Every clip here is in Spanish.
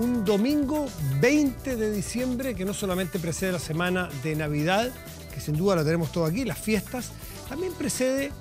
un domingo 20 de diciembre que no solamente precede la semana de Navidad, que sin duda la tenemos todo aquí, las fiestas, también precede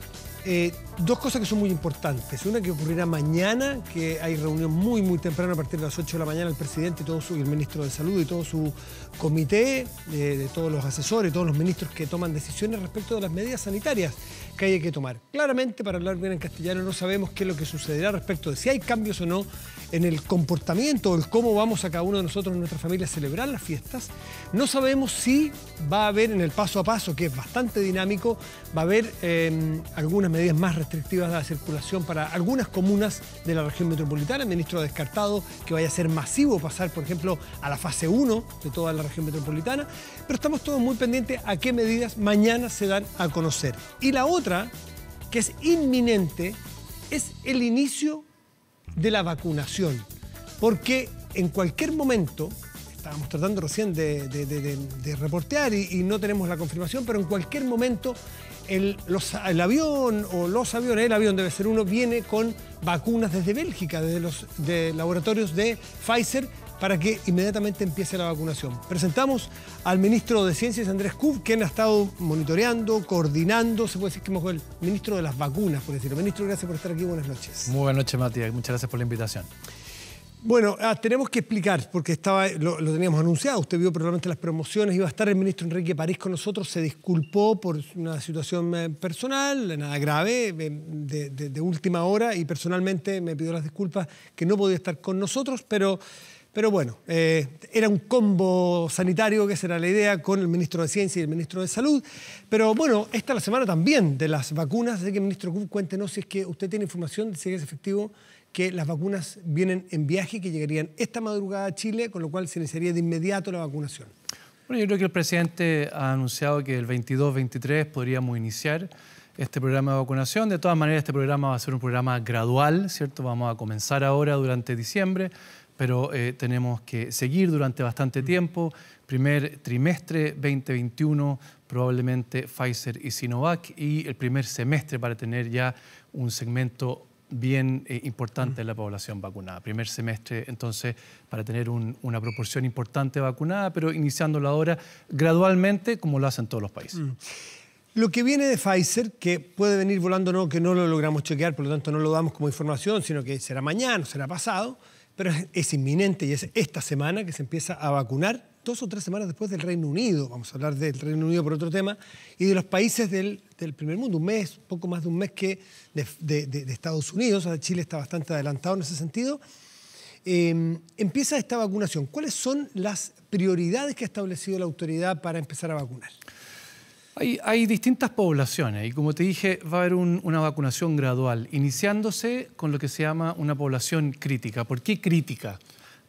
eh, dos cosas que son muy importantes. Una que ocurrirá mañana, que hay reunión muy, muy temprano a partir de las 8 de la mañana, el presidente y, todo su, el ministro de Salud y todo su comité, eh, de, todos los asesores, todos los ministros que toman decisiones respecto de las medidas sanitarias que hay que tomar. Claramente, para hablar bien en castellano, no sabemos qué es lo que sucederá respecto de si hay cambios o no en el comportamiento, o el cómo vamos a cada uno de nosotros en nuestra familia a celebrar las fiestas. No sabemos si va a haber en el paso a paso, que es bastante dinámico, va a haber em, algunas medidas más restrictivas restrictivas de la circulación para algunas comunas de la región metropolitana. El ministro ha descartado que vaya a ser masivo pasar, por ejemplo, a la fase 1 de toda la región metropolitana, pero estamos todos muy pendientes a qué medidas mañana se dan a conocer. Y la otra, que es inminente, es el inicio de la vacunación, porque en cualquier momento estábamos tratando recién de, reportear y, no tenemos la confirmación, pero en cualquier momento el, el, avión o los aviones, el avión debe ser uno, viene con vacunas desde Bélgica, desde los laboratorios de Pfizer, para que inmediatamente empiece la vacunación. Presentamos al ministro de Ciencias, Andrés Kub, quien ha estado monitoreando, coordinando, se puede decir que mejor el ministro de las vacunas, por decirlo. Ministro, gracias por estar aquí, buenas noches. Muy buenas noches, Matías, muchas gracias por la invitación. Bueno, ah, tenemos que explicar, porque estaba, lo, teníamos anunciado, usted vio probablemente las promociones, iba a estar el ministro Enrique París con nosotros, se disculpó por una situación eh, personal, nada grave, eh, de, última hora, y personalmente me pidió las disculpas que no podía estar con nosotros, pero, pero bueno, eh, era un combo sanitario, que será la idea, con el ministro de Ciencia y el ministro de Salud. Pero bueno, esta es la semana también de las vacunas, así que ministro cuéntenos si es que usted tiene información si es efectivo que las vacunas vienen en viaje, y que llegarían esta madrugada a Chile, con lo cual se iniciaría de inmediato la vacunación. Bueno, yo creo que el presidente ha anunciado que el 22-23 podríamos iniciar este programa de vacunación. De todas maneras, este programa va a ser un programa gradual, ¿cierto? Vamos a comenzar ahora durante diciembre, pero eh, tenemos que seguir durante bastante tiempo. Primer trimestre 2021, probablemente Pfizer y Sinovac, y el primer semestre para tener ya un segmento bien eh, importante en la población vacunada. Primer semestre, entonces, para tener una proporción importante vacunada, pero iniciándola ahora gradualmente, como lo hacen todos los países. Mm. Lo que viene de Pfizer, que puede venir volando no, que no lo logramos chequear, por lo tanto no lo damos como información, sino que será mañana, será pasado, pero es inminente y es esta semana que se empieza a vacunar dos o tres semanas después del Reino Unido, vamos a hablar del Reino Unido por otro tema, y de los países del, primer mundo, un mes, poco más de un mes que de, Estados Unidos, Chile está bastante adelantado en ese sentido, em, empieza esta vacunación. ¿Cuáles son las prioridades que ha establecido la autoridad para empezar a vacunar? Hay, distintas poblaciones y como te dije va a haber una vacunación gradual, iniciándose con lo que se llama una población crítica. ¿Por qué crítica?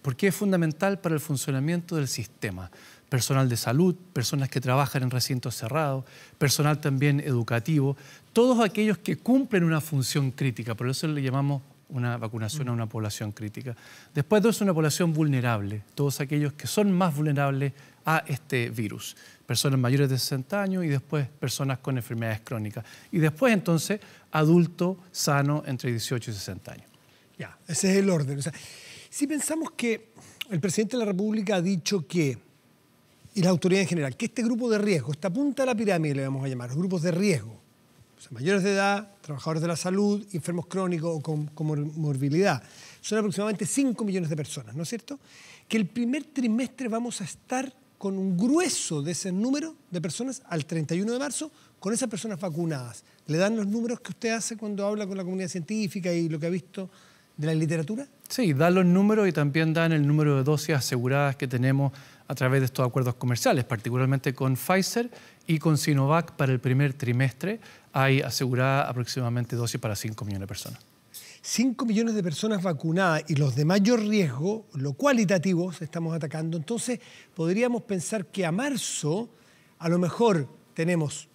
porque es fundamental para el funcionamiento del sistema. Personal de salud, personas que trabajan en recintos cerrados, personal también educativo, todos aquellos que cumplen una función crítica, por eso le llamamos una vacunación a una población crítica. Después dos, una población vulnerable, todos aquellos que son más vulnerables a este virus, personas mayores de 60 años y después personas con enfermedades crónicas. Y después entonces, adulto sano entre 18 y 60 años. Ya, ese es el orden. O si pensamos que el presidente de la República ha dicho que, y la autoridad en general, que este grupo de riesgo, esta punta de la pirámide le vamos a llamar, los grupos de riesgo, mayores de edad, trabajadores de la salud, enfermos crónicos o con, con morbilidad, son aproximadamente 5 millones de personas, ¿no es cierto? Que el primer trimestre vamos a estar con un grueso de ese número de personas al 31 de marzo con esas personas vacunadas. Le dan los números que usted hace cuando habla con la comunidad científica y lo que ha visto de la literatura? Sí, dan los números y también dan el número de dosis aseguradas que tenemos a través de estos acuerdos comerciales, particularmente con Pfizer y con Sinovac para el primer trimestre. Hay asegurada aproximadamente dosis para 5 millones de personas. 5 millones de personas vacunadas y los de mayor riesgo, lo se estamos atacando. Entonces, podríamos pensar que a marzo a lo mejor tenemos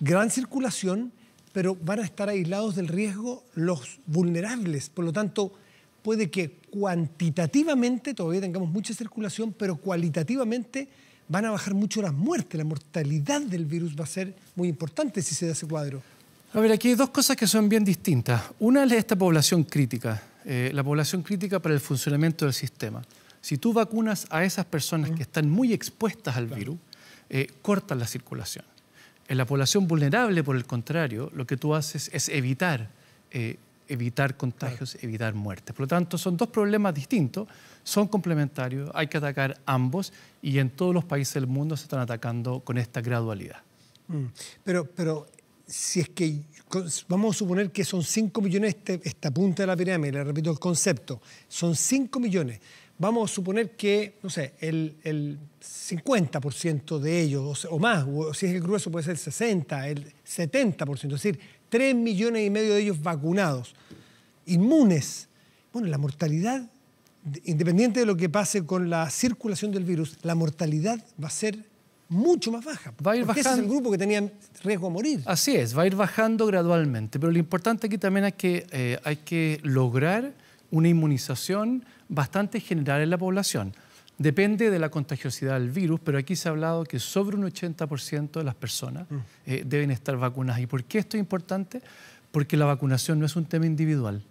gran circulación, pero van a estar aislados del riesgo los vulnerables. Por lo tanto, puede que cuantitativamente todavía tengamos mucha circulación, pero cualitativamente van a bajar mucho las muertes, la mortalidad del virus va a ser muy importante si se da ese cuadro. A ver, aquí hay dos cosas que son bien distintas. Una es esta población crítica, eh, la población crítica para el funcionamiento del sistema. Si tú vacunas a esas personas que están muy expuestas al virus, eh, cortas la circulación. En la población vulnerable, por el contrario, lo que tú haces es evitar, eh, evitar contagios, evitar muertes. Por lo tanto, son dos problemas distintos, son complementarios, hay que atacar ambos y en todos los países del mundo se están atacando con esta gradualidad. Mm. Pero, pero si es que vamos a suponer que son 5 millones este, esta punta de la pirámide, le repito el concepto, son 5 millones vamos a suponer que, no sé, el, 50% de ellos, o, más, o si es el grueso puede ser el 60, el 70%, es decir, 3 millones y medio de ellos vacunados, inmunes. Bueno, la mortalidad, independiente de lo que pase con la circulación del virus, la mortalidad va a ser mucho más baja. Va a ir bajando. Ese es el grupo que tenía riesgo a morir. Así es, va a ir bajando gradualmente. Pero lo importante aquí también es que eh, hay que lograr una inmunización bastante general en la población. Depende de la contagiosidad del virus, pero aquí se ha hablado que sobre un 80% de las personas mm. eh, deben estar vacunadas. ¿Y por qué esto es importante? Porque la vacunación no es un tema individual,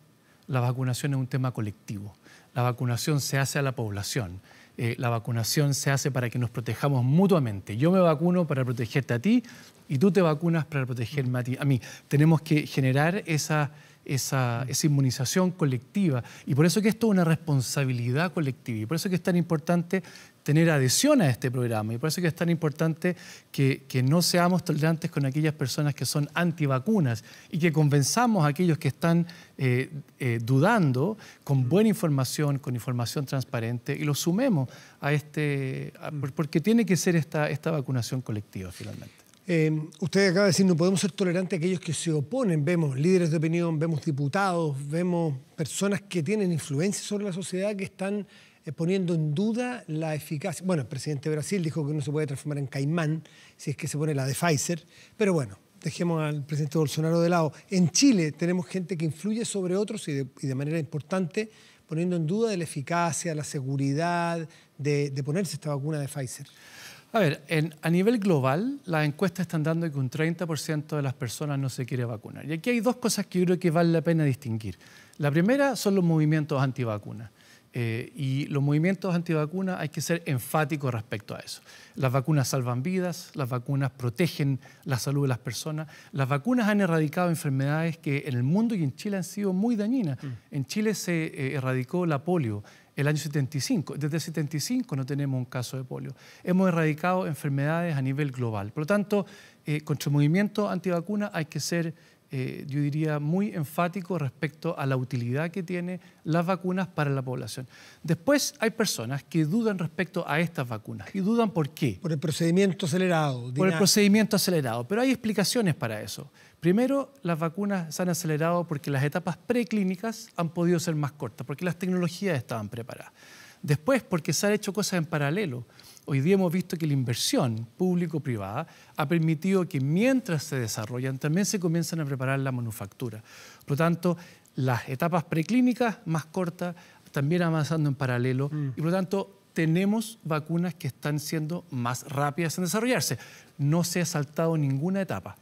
la vacunación es un tema colectivo. La vacunación se hace a la población. Eh, la vacunación se hace para que nos protejamos mutuamente. Yo me vacuno para protegerte a ti y tú te vacunas para protegerme A mí tenemos que generar esa, Mm. esa, inmunización colectiva. Y por eso que esto es una responsabilidad colectiva. Y por eso que es tan importante tener adhesión a este programa. Y por eso que es tan importante que, no seamos tolerantes con aquellas personas que son antivacunas y que convenzamos a aquellos que están eh, eh, dudando con mm. buena información, con información transparente y lo sumemos a este, mm. porque tiene que ser esta, esta vacunación colectiva finalmente. Em, usted acaba de decir, no podemos ser tolerantes a aquellos que se oponen. Vemos líderes de opinión, vemos diputados, vemos personas que tienen influencia sobre la sociedad que están eh, poniendo en duda la eficacia. Bueno, el presidente de Brasil dijo que no se puede transformar en caimán si es que se pone la de Pfizer, pero bueno, dejemos al presidente Bolsonaro de lado. En Chile tenemos gente que influye sobre otros y de, manera importante poniendo en duda de la eficacia, la seguridad de, de ponerse esta vacuna de Pfizer. A ver, a nivel global, las encuestas están dando que un 30% de las personas no se quiere vacunar. Y aquí hay dos cosas que yo creo que vale la pena distinguir. La primera son los movimientos antivacunas. Eh, y los movimientos antivacunas hay que ser enfáticos respecto a eso. Las vacunas salvan vidas, las vacunas protegen la salud de las personas, las vacunas han erradicado enfermedades que en el mundo y en Chile han sido muy dañinas. Mm. En Chile se eh, erradicó la polio, el año 75. Desde el 75 no tenemos un caso de polio. Hemos erradicado enfermedades a nivel global. Por lo tanto, eh, contra el movimiento antivacuna hay que ser, eh, yo diría, muy enfático respecto a la utilidad que tienen las vacunas para la población. Después hay personas que dudan respecto a estas vacunas. ¿Y dudan por qué? Por el procedimiento acelerado. Por el procedimiento acelerado. Pero hay explicaciones para eso. Primero, las vacunas se han acelerado porque las etapas preclínicas han podido ser más cortas, porque las tecnologías estaban preparadas. Después, porque se han hecho cosas en paralelo. Hoy día hemos visto que la inversión público-privada ha permitido que mientras se desarrollan también se comiencen a preparar la manufactura. Por lo tanto, las etapas preclínicas más cortas también avanzando en paralelo mm. y por lo tanto tenemos vacunas que están siendo más rápidas en desarrollarse. No se ha saltado ninguna etapa.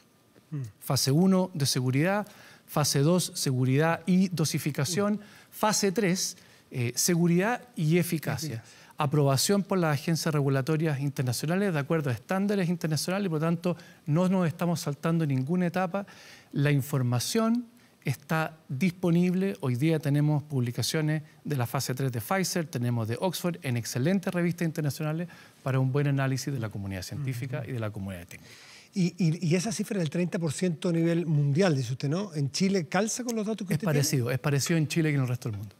Fase 1 de seguridad, fase 2 seguridad y dosificación, fase 3 eh, seguridad y eficacia. Aprobación por las agencias regulatorias internacionales de acuerdo a estándares internacionales, por lo tanto no nos estamos saltando ninguna etapa. La información está disponible. Hoy día tenemos publicaciones de la fase 3 de Pfizer, tenemos de Oxford en excelentes revistas internacionales para un buen análisis de la comunidad científica y de la comunidad técnica. Y, esa cifra del 30% a nivel mundial, dice usted, ¿no? ¿En Chile calza con los datos que es usted parecido, tiene? Es parecido en Chile que en el resto del mundo.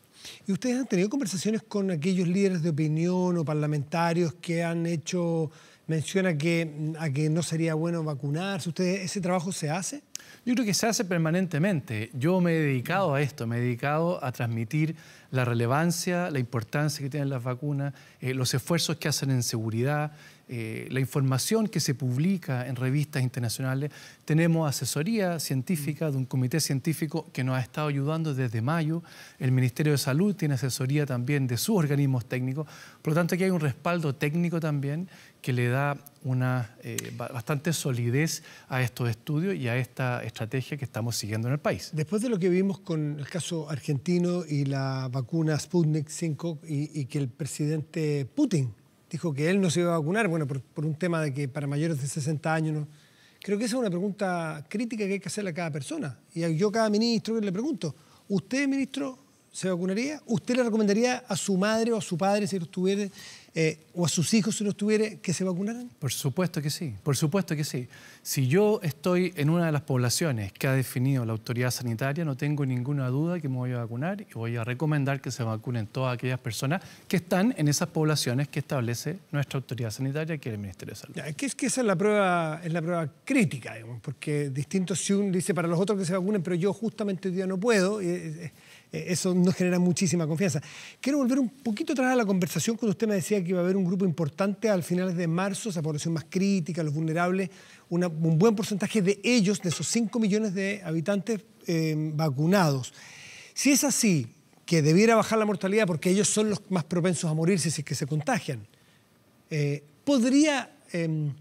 ¿Y ustedes han tenido conversaciones con aquellos líderes de opinión o parlamentarios que han hecho menciona que, a que no sería bueno vacunarse? ustedes ¿Ese trabajo se hace? Yo creo que se hace permanentemente. Yo me he dedicado a esto, me he dedicado a transmitir la relevancia, la importancia que tienen las vacunas, eh, los esfuerzos que hacen en seguridad, eh, la información que se publica en revistas internacionales. Tenemos asesoría científica de un comité científico que nos ha estado ayudando desde mayo. El Ministerio de Salud tiene asesoría también de sus organismos técnicos. Por lo tanto, aquí hay un respaldo técnico también que le da una eh, bastante solidez a estos estudios y a esta estrategia que estamos siguiendo en el país. Después de lo que vimos con el caso argentino y la vacuna Sputnik 5 y que el presidente Putin dijo que él no se iba a vacunar, bueno, por, un tema de que para mayores de 60 años no. Creo que esa es una pregunta crítica que hay que hacerle a cada persona. Y yo cada ministro que le pregunto, ¿usted, ministro, se vacunaría? ¿Usted le recomendaría a su madre o a su padre si los tuviera, eh, o a sus hijos si los tuviera, que se vacunaran? Por supuesto que sí, por supuesto que sí. Si yo estoy en una de las poblaciones que ha definido la autoridad sanitaria, no tengo ninguna duda que me voy a vacunar y voy a recomendar que se vacunen todas aquellas personas que están en esas poblaciones que establece nuestra autoridad sanitaria, que es el Ministerio de Salud. que, esa es la prueba, es la prueba crítica, porque distinto si uno dice para los otros que se vacunen, pero yo justamente hoy día no puedo. Eh, eso nos genera muchísima confianza. Quiero volver un poquito atrás a la conversación cuando usted me decía que iba a haber un grupo importante al finales de marzo, esa población más crítica, los vulnerables, un buen porcentaje de ellos, de esos 5 millones de habitantes eh, vacunados. Si es así, que debiera bajar la mortalidad porque ellos son los más propensos a morirse si es que se contagian, eh, podría... Em,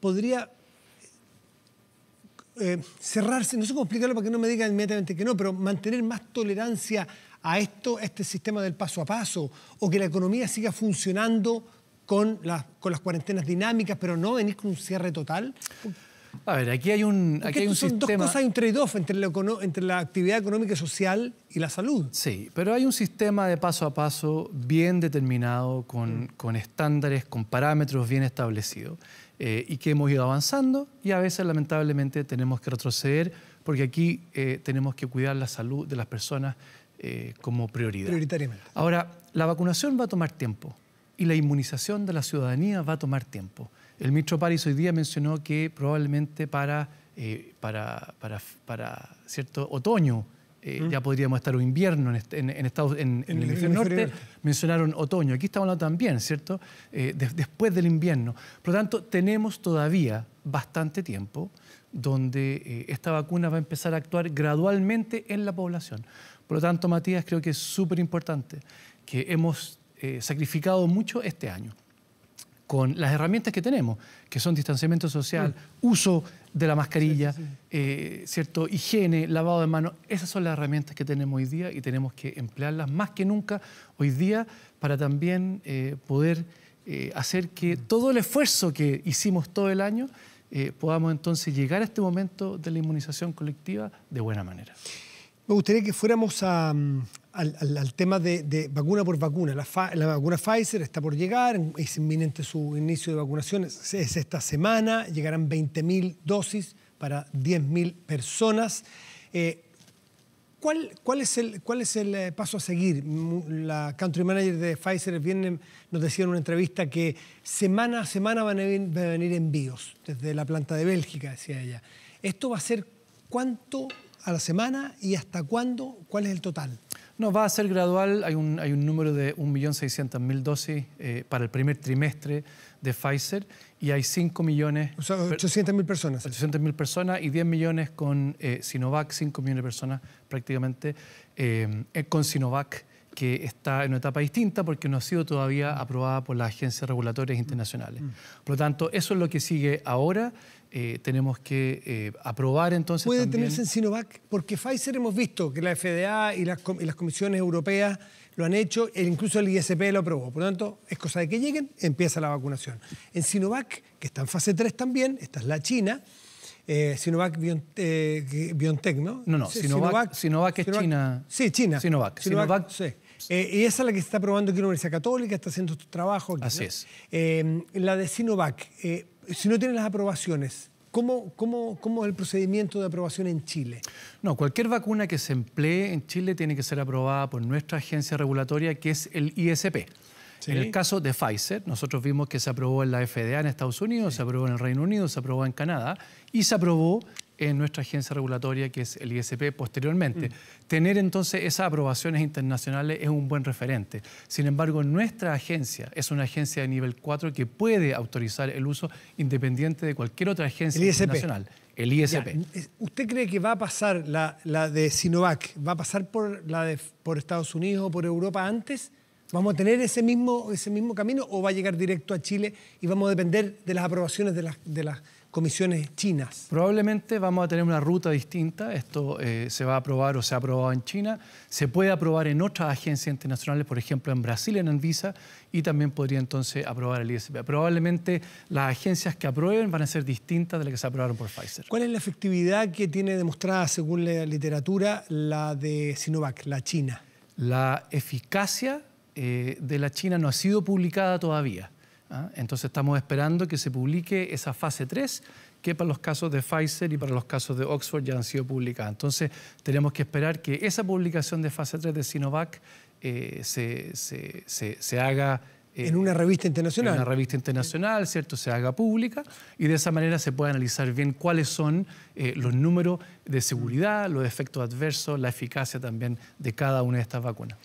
podría eh, cerrarse, no sé cómo explicarlo para que no me digan inmediatamente que no, pero mantener más tolerancia a esto, este sistema del paso a paso, o que la economía siga funcionando con, las, con las cuarentenas dinámicas, pero no venir con un cierre total? A ver, aquí hay un, aquí hay un sistema... dos un trade-off entre, la actividad económica y social y la salud. Sí, pero hay un sistema de paso a paso bien determinado, con, con estándares, con parámetros bien establecidos. Eh, y que hemos ido avanzando y a veces lamentablemente tenemos que retroceder porque aquí eh, tenemos que cuidar la salud de las personas eh, como prioridad. Ahora, la vacunación va a tomar tiempo y la inmunización de la ciudadanía va a tomar tiempo. El ministro París hoy día mencionó que probablemente para, para, para cierto otoño eh, mm. ya podríamos estar un invierno en, Estados, el norte, mencionaron otoño, aquí estamos también, ¿cierto? Eh, después del invierno. Por lo tanto, tenemos todavía bastante tiempo donde eh, esta vacuna va a empezar a actuar gradualmente en la población. Por lo tanto, Matías, creo que es súper importante que hemos sacrificado mucho este año con las herramientas que tenemos, que son distanciamiento social, mm. uso de la mascarilla, eh, ¿cierto? higiene, lavado de manos. Esas son las herramientas que tenemos hoy día y tenemos que emplearlas más que nunca hoy día para también eh, poder eh, hacer que mm. todo el esfuerzo que hicimos todo el año podamos entonces llegar a este momento de la inmunización colectiva de buena manera. Me gustaría que fuéramos mm, al, tema de, vacuna por vacuna. La, vacuna Pfizer está por llegar, es inminente su inicio de vacunación, es, esta semana, llegarán 20.000 dosis para 10.000 personas. Eh, ¿cuál, es el, eh, paso a seguir? La country manager de Pfizer nos decía en una entrevista que semana a semana van a venir envíos desde la planta de Bélgica, decía ella. ¿Esto va a ser cuánto a la semana y hasta cuándo? ¿Cuál es el total? No, va a ser gradual. Hay un, hay un número de 1.600.000 dosis eh, para el primer trimestre de Pfizer y hay 5 millones... O sea, 800.000 personas. 800.000 personas y 10 millones con eh, Sinovac, 5 millones de personas prácticamente eh, con Sinovac que está en una etapa distinta porque no ha sido todavía aprobada por las agencias regulatorias internacionales. Mm. Por lo tanto, eso es lo que sigue ahora eh, tenemos que eh, aprobar entonces. Puede tenerse en Sinovac, porque Pfizer hemos visto que la FDA y las, comisiones europeas lo han hecho, e incluso el ISP lo aprobó. Por lo tanto, es cosa de que lleguen, empieza la vacunación. En Sinovac, que está en fase 3 también, esta es la China. Eh, Sinovac BioNTech, ¿no? No, no, Sinovac, Sinovac, es China. Sí, China. Sinovac. y esa es la que se está probando aquí en la Universidad Católica, está haciendo estos trabajos. Así es. la de Sinovac, si no tienen las aprobaciones, ¿Cómo, ¿Cómo, cómo, es el procedimiento de aprobación en Chile? No, cualquier vacuna que se emplee en Chile tiene que ser aprobada por nuestra agencia regulatoria, que es el ISP. En el caso de Pfizer, nosotros vimos que se aprobó en la FDA en Estados Unidos, se aprobó en el Reino Unido, se aprobó en Canadá y se aprobó en nuestra agencia regulatoria, que es el ISP, posteriormente. Mm. Tener entonces esas aprobaciones internacionales es un buen referente. Sin embargo, nuestra agencia es una agencia de nivel 4 que puede autorizar el uso independiente de cualquier otra agencia el internacional. El ISP. ¿Usted cree que va a pasar la, la, de Sinovac, va a pasar por la de por Estados Unidos o por Europa antes? ¿Vamos a tener ese mismo, ese mismo camino o va a llegar directo a Chile y vamos a depender de las aprobaciones de de las comisiones chinas. Probablemente vamos a tener una ruta distinta. Esto eh, se va a aprobar o se ha aprobado en China. Se puede aprobar en otras agencias internacionales, por ejemplo en Brasil, en Anvisa, y también podría entonces aprobar el ISP. Probablemente las agencias que aprueben van a ser distintas de las que se aprobaron por Pfizer. ¿Cuál es la efectividad que tiene demostrada, según la literatura, la de Sinovac, la China? La eficacia eh, de la China no ha sido publicada todavía. ¿ah? Entonces estamos esperando que se publique esa fase 3, que para los casos de Pfizer y para los casos de Oxford ya han sido publicadas. Entonces tenemos que esperar que esa publicación de fase 3 de Sinovac eh, se, haga... Eh, en una revista internacional. En una revista internacional, ¿cierto? Se haga pública y de esa manera se pueda analizar bien cuáles son eh, los números de seguridad, los efectos adversos, la eficacia también de cada una de estas vacunas.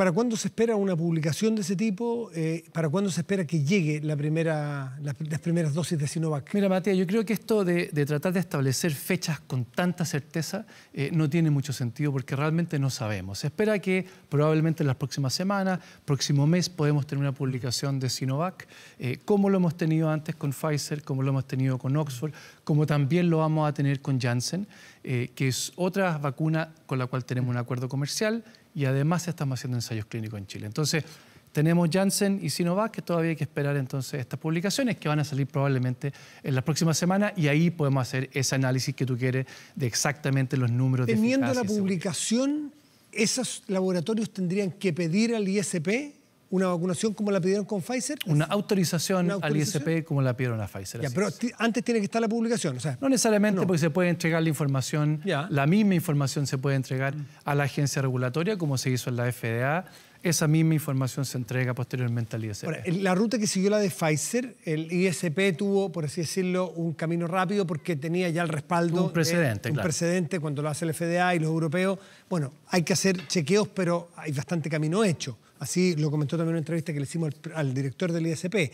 ¿Para cuándo se espera una publicación de ese tipo? Eh, ¿Para cuándo se espera que llegue la primera, las primeras dosis de Sinovac? Mira, Matías, yo creo que esto de, tratar de establecer fechas con tanta certeza eh, no tiene mucho sentido porque realmente no sabemos. Se espera que probablemente en las próximas semanas, próximo mes, podemos tener una publicación de Sinovac, eh, como lo hemos tenido antes con Pfizer, como lo hemos tenido con Oxford, como también lo vamos a tener con Janssen, que es otra vacuna con la cual tenemos un acuerdo comercial y además estamos haciendo ensayos clínicos en Chile. Entonces, tenemos Janssen y Sinovac, que todavía hay que esperar entonces estas publicaciones, que van a salir probablemente en las próximas semanas, y ahí podemos hacer ese análisis que tú quieres de exactamente los números de Teniendo la publicación, ¿esos laboratorios tendrían que pedir al ISP una vacunación como la pidieron con Pfizer? Una autorización, al ISP como la pidieron a Pfizer. Ya, pero antes tiene que estar la publicación. no necesariamente porque se puede entregar la información, la misma información se puede entregar a la agencia regulatoria como se hizo en la FDA. Esa misma información se entrega posteriormente al ISP. la ruta que siguió la de Pfizer, el ISP tuvo, por así decirlo, un camino rápido porque tenía ya el respaldo. Un precedente, claro. Un precedente cuando lo hace el FDA y los europeos. Bueno, hay que hacer chequeos, pero hay bastante camino hecho. Así lo comentó también en una entrevista que le hicimos al, director del ISP.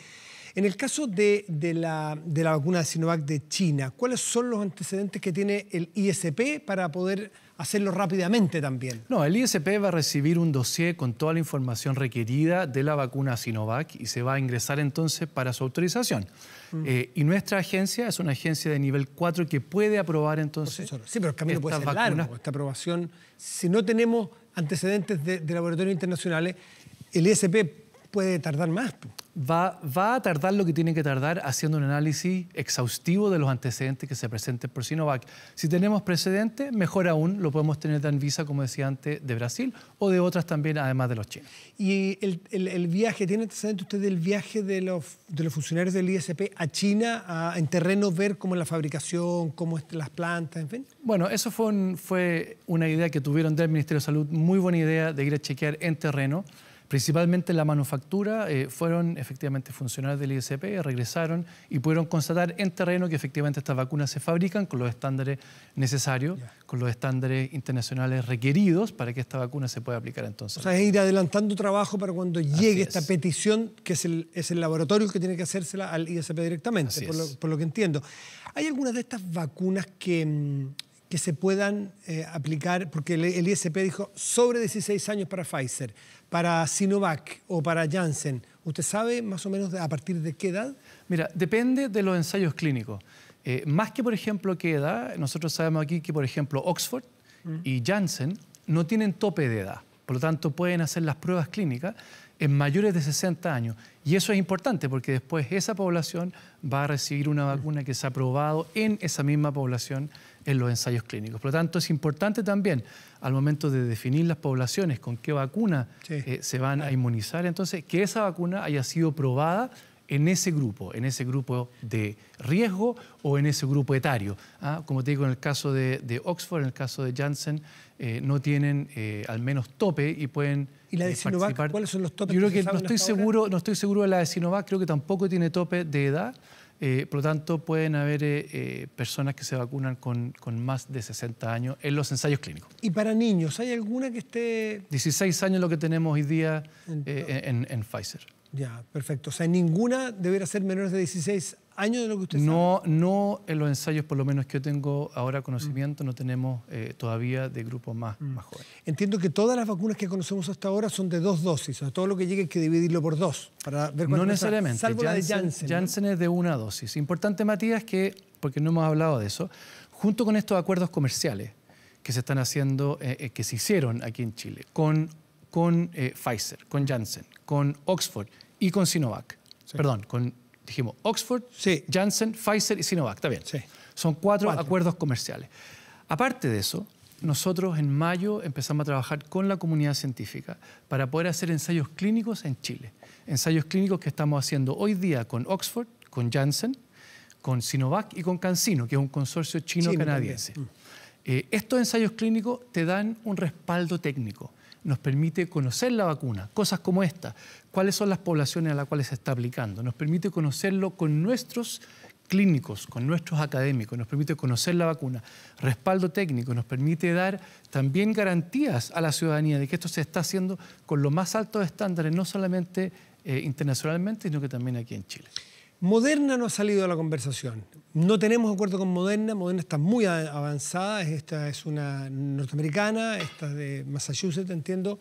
En el caso de, la, vacuna de Sinovac de China, ¿cuáles son los antecedentes que tiene el ISP para poder hacerlo rápidamente también. No, el ISP va a recibir un dossier con toda la información requerida de la vacuna Sinovac y se va a ingresar entonces para su autorización. Mm. Eh, y nuestra agencia es una agencia de nivel 4 que puede aprobar entonces. sí, pero el camino puede ser Esta aprobación, si no tenemos antecedentes de laboratorios internacionales, el ISP puede tardar más. Va, va, a tardar lo que tiene que tardar haciendo un análisis exhaustivo de los antecedentes que se presenten por Sinovac. Si tenemos precedentes, mejor aún lo podemos tener de Anvisa, como decía antes, de Brasil o de otras también, además de los chinos. ¿Y el, viaje, tiene antecedente usted del viaje de los, de los funcionarios del ISP a China en terreno ver cómo es la fabricación, cómo es las plantas, en fin? Bueno, eso fue, fue una idea que tuvieron del Ministerio de Salud, muy buena idea de ir a chequear en terreno. Principalmente la manufactura eh, fueron efectivamente funcionarios del ISP, regresaron y pudieron constatar en terreno que efectivamente estas vacunas se fabrican con los estándares necesarios, con los estándares internacionales requeridos para que esta vacuna se pueda aplicar entonces. O sea, es ir adelantando trabajo para cuando llegue esta petición, que es el, laboratorio que tiene que hacérsela al ISP directamente, por lo, que entiendo. ¿Hay algunas de estas vacunas que mm, se puedan eh, aplicar, porque el ISP dijo sobre 16 años para Pfizer para Sinovac o para Janssen? ¿Usted sabe más o menos a partir de qué edad? Mira, depende de los ensayos clínicos. Eh, más que, por ejemplo, qué edad, nosotros sabemos aquí que, por ejemplo, Oxford mm. y Janssen no tienen tope de edad. Por lo tanto, pueden hacer las pruebas clínicas en mayores de 60 años. Y eso es importante porque después esa población va a recibir una vacuna que se ha probado en esa misma población en los ensayos clínicos. Por lo tanto, es importante también al momento de definir las poblaciones con qué vacuna eh, se van a inmunizar, entonces que esa vacuna haya sido probada en ese grupo, en ese grupo de riesgo o en ese grupo etario. Ah, como te digo, en el caso de, Oxford, en el caso de Janssen, eh, no tienen eh, al menos tope y pueden ¿Y la eh, de Sinovac? ¿Cuáles son los topes? Yo creo que, no estoy, seguro, no estoy seguro de la de Sinovac, creo que tampoco tiene tope de edad. por lo tanto, pueden haber personas que se vacunan con, más de 60 años en los ensayos clínicos. ¿Y para niños? ¿Hay alguna que esté...? 16 años lo que tenemos hoy día en, en Pfizer. Ya, perfecto. O sea, ninguna debería ser menores de 16 años de lo que usted no, No, en los ensayos, por lo menos que yo tengo ahora conocimiento, no tenemos eh, todavía de grupos más, mm. más jóvenes. Entiendo que todas las vacunas que conocemos hasta ahora son de dos dosis. O sea, todo lo que llegue hay que dividirlo por dos para ver No necesariamente. Salvo la de Janssen. Janssen es de una dosis. Importante, Matías, que, porque no hemos hablado de eso, junto con estos acuerdos comerciales que se están haciendo, eh, eh, que se hicieron aquí en Chile, con con eh, Pfizer, con Janssen, con Oxford y con Sinovac. Perdón, dijimos Oxford, Janssen, Pfizer y Sinovac. Está bien. Son cuatro, acuerdos comerciales. Aparte de eso, nosotros en mayo empezamos a trabajar con la comunidad científica para poder hacer ensayos clínicos en Chile. Ensayos clínicos que estamos haciendo hoy día con Oxford, con Janssen, con Sinovac y con Cancino, que es un consorcio chino-canadiense. Mm. Eh, estos ensayos clínicos te dan un respaldo técnico nos permite conocer la vacuna, cosas como esta, cuáles son las poblaciones a las cuales se está aplicando, nos permite conocerlo con nuestros clínicos, con nuestros académicos, nos permite conocer la vacuna, respaldo técnico, nos permite dar también garantías a la ciudadanía de que esto se está haciendo con los más altos estándares, no solamente eh, internacionalmente, sino que también aquí en Chile. Moderna no ha salido de la conversación. No tenemos acuerdo con Moderna. Moderna está muy avanzada. Esta es una norteamericana, esta es de Massachusetts, entiendo.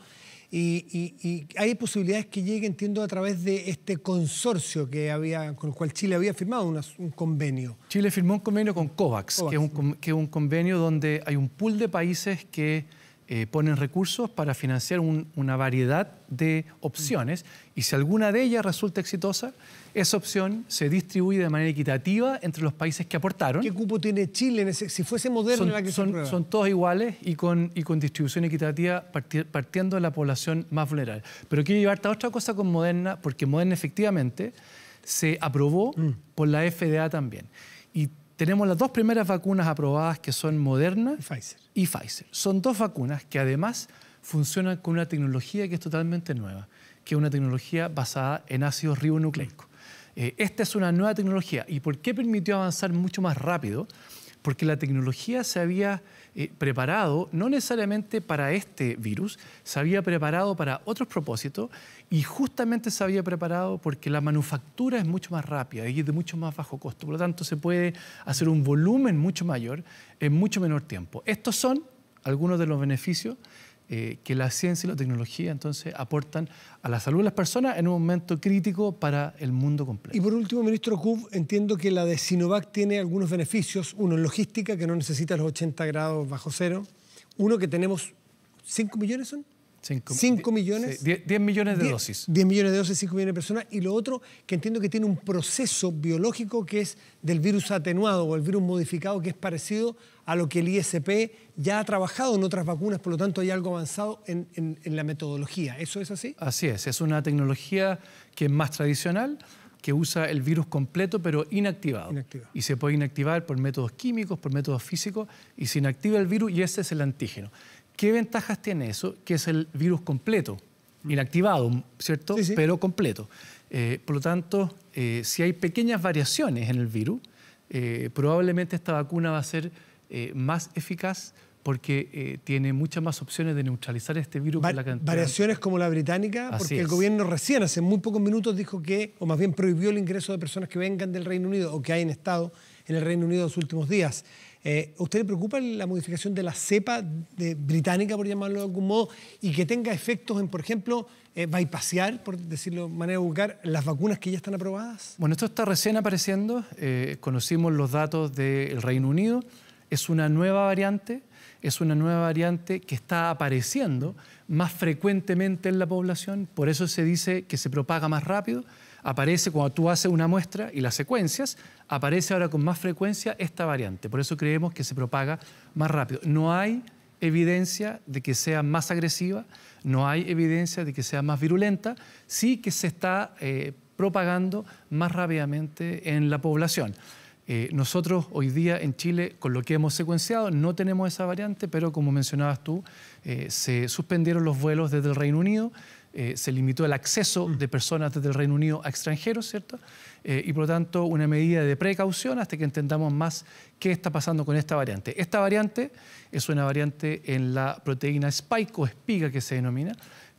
Y, hay posibilidades que llegue, entiendo, a través de este consorcio que había, con el cual Chile había firmado un convenio. Chile firmó un convenio con COVAX, Que, que es un convenio donde hay un pool de países que eh, ponen recursos para financiar una variedad de opciones y si alguna de ellas resulta exitosa, esa opción se distribuye de manera equitativa entre los países que aportaron. ¿Qué cupo tiene Chile? si fuese Moderna son, la que son, son todos iguales y con, y con distribución equitativa partiendo de la población más vulnerable. Pero quiero llevarte a otra cosa con Moderna, porque Moderna efectivamente se aprobó mm. por la FDA también tenemos las dos primeras vacunas aprobadas que son Moderna y Pfizer. Son dos vacunas que además funcionan con una tecnología que es totalmente nueva, que es una tecnología basada en ácido ribonucleico. Eh, esta es una nueva tecnología. ¿Y por qué permitió avanzar mucho más rápido? porque la tecnología se había eh, preparado, no necesariamente para este virus, se había preparado para otros propósitos y justamente se había preparado porque la manufactura es mucho más rápida y es de mucho más bajo costo. Por lo tanto, se puede hacer un volumen mucho mayor en mucho menor tiempo. Estos son algunos de los beneficios eh, que la ciencia y la tecnología entonces aportan a la salud de las personas en un momento crítico para el mundo completo. Y por último, ministro Kub, entiendo que la de Sinovac tiene algunos beneficios. Uno, en logística, que no necesita los 80 grados bajo cero. Uno, que tenemos 5 millones son 5 millones. 10, millones de dosis. 10 millones de dosis, 5 millones de personas. Y lo otro, que entiendo que tiene un proceso biológico que es del virus atenuado o el virus modificado, que es parecido a lo que el ISP ya ha trabajado en otras vacunas, por lo tanto hay algo avanzado en, la metodología. ¿Eso es así? Así es, es una tecnología que es más tradicional que usa el virus completo pero inactivado. inactivado. Y se puede inactivar por métodos químicos, por métodos físicos, y se inactiva el virus y ese es el antígeno. ¿Qué ventajas tiene eso? Que es el virus completo, mm. inactivado, ¿cierto? Pero completo. Eh, por lo tanto, eh, si hay pequeñas variaciones en el virus, eh, probablemente esta vacuna va a ser más eficaz porque tiene muchas más opciones de neutralizar este virus. la cantidad. Variaciones como la británica, Así porque el gobierno recién, hace muy pocos minutos, dijo que, o más bien prohibió el ingreso de personas que vengan del Reino Unido o que hayan estado en el Reino Unido los últimos días. Eh, ¿Usted le preocupa la modificación de la cepa de, británica, por llamarlo de algún modo, y que tenga efectos en, por ejemplo, eh, por decirlo de manera vulgar, las vacunas que ya están aprobadas? Bueno, esto está recién apareciendo. Eh, conocimos los datos del Reino Unido. Es una nueva variante, es una nueva variante que está apareciendo más frecuentemente en la población, por eso se dice que se propaga más rápido aparece cuando tú haces una muestra y las secuencias, aparece ahora con más frecuencia esta variante. Por eso creemos que se propaga más rápido. No hay evidencia de que sea más agresiva, no hay evidencia de que sea más virulenta, sí que se está eh, propagando más rápidamente en la población. Eh, nosotros hoy día en Chile, con lo que hemos secuenciado, no tenemos esa variante, pero como mencionabas tú, eh, se suspendieron los vuelos desde el Reino Unido, eh, se limitó el acceso mm. de personas desde el Reino Unido a extranjeros, ¿cierto? y por lo tanto, una medida de precaución hasta que entendamos más qué está pasando con esta variante. Esta variante es una variante en la proteína spike o espiga que se denomina,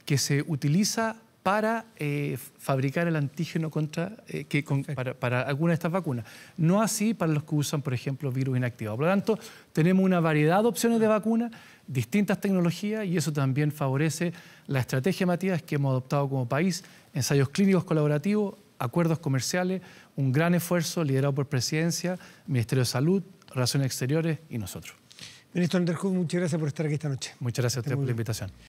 que se utiliza para eh, fabricar el antígeno contra, eh, que para, para, alguna de estas vacunas. No así para los que usan, por ejemplo, virus inactivo. Por lo tanto, tenemos una variedad de opciones de vacunas, distintas tecnologías, y eso también favorece la estrategia, Matías, que hemos adoptado como país, ensayos clínicos colaborativos, acuerdos comerciales, un gran esfuerzo liderado por Presidencia, Ministerio de Salud, Relaciones Exteriores y nosotros. Ministro Andrés, muchas gracias por estar aquí esta noche. Muchas gracias a usted por la invitación.